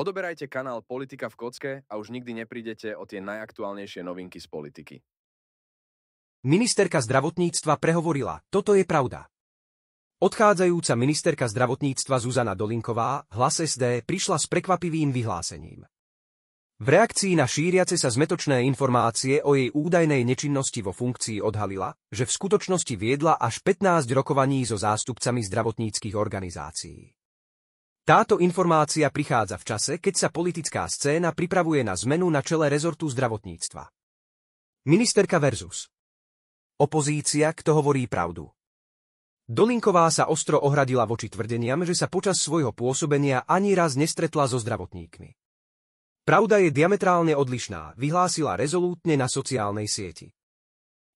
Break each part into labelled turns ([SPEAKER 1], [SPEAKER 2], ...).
[SPEAKER 1] Odoberajte kanál Politika v kocke a už nikdy neprídete o tie najaktuálnejšie novinky z politiky. Ministerka zdravotníctva prehovorila, toto je pravda. Odchádzajúca ministerka zdravotníctva Zuzana Dolinková, hlas SD, prišla s prekvapivým vyhlásením. V reakcii na šíriace sa zmetočné informácie o jej údajnej nečinnosti vo funkcii odhalila, že v skutočnosti viedla až 15 rokovaní so zástupcami zdravotníckých organizácií. Táto informácia prichádza v čase, keď sa politická scéna pripravuje na zmenu na čele rezortu zdravotníctva. Ministerka versus. Opozícia, kto hovorí pravdu. Dolinková sa ostro ohradila voči tvrdeniam, že sa počas svojho pôsobenia ani raz nestretla so zdravotníkmi. Pravda je diametrálne odlišná, vyhlásila rezolútne na sociálnej sieti.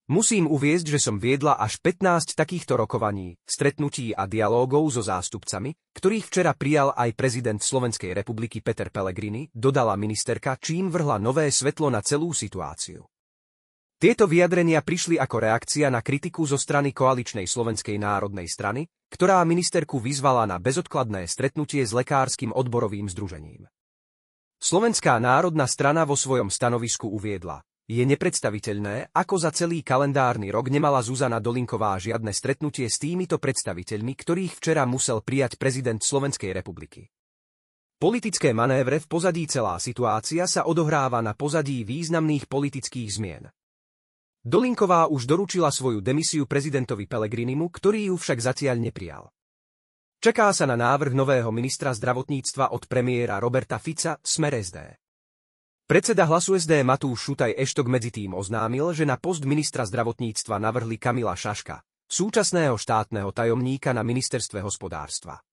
[SPEAKER 1] Musím uviezť, že som viedla až 15 takýchto rokovaní, stretnutí a dialógov so zástupcami, ktorých včera prijal aj prezident Slovenskej republiky Peter Pellegrini, dodala ministerka, čím vrhla nové svetlo na celú situáciu. Tieto vyjadrenia prišli ako reakcia na kritiku zo strany koaličnej Slovenskej národnej strany, ktorá ministerku vyzvala na bezodkladné stretnutie s lekárskym odborovým združením. Slovenská národná strana vo svojom stanovisku uviedla, je nepredstaviteľné, ako za celý kalendárny rok nemala Zuzana Dolinková žiadne stretnutie s týmito predstaviteľmi, ktorých včera musel prijať prezident Slovenskej republiky. Politické manévre v pozadí celá situácia sa odohráva na pozadí významných politických zmien. Dolinková už doručila svoju demisiu prezidentovi Pelegrinimu, ktorý ju však zatiaľ neprijal. Čaká sa na návrh nového ministra zdravotníctva od premiéra Roberta Fica Smer SD. Predseda hlasu SD Matúš Šutaj Eštok medzi tým oznámil, že na post ministra zdravotníctva navrhli Kamila Šaška, súčasného štátneho tajomníka na ministerstve hospodárstva.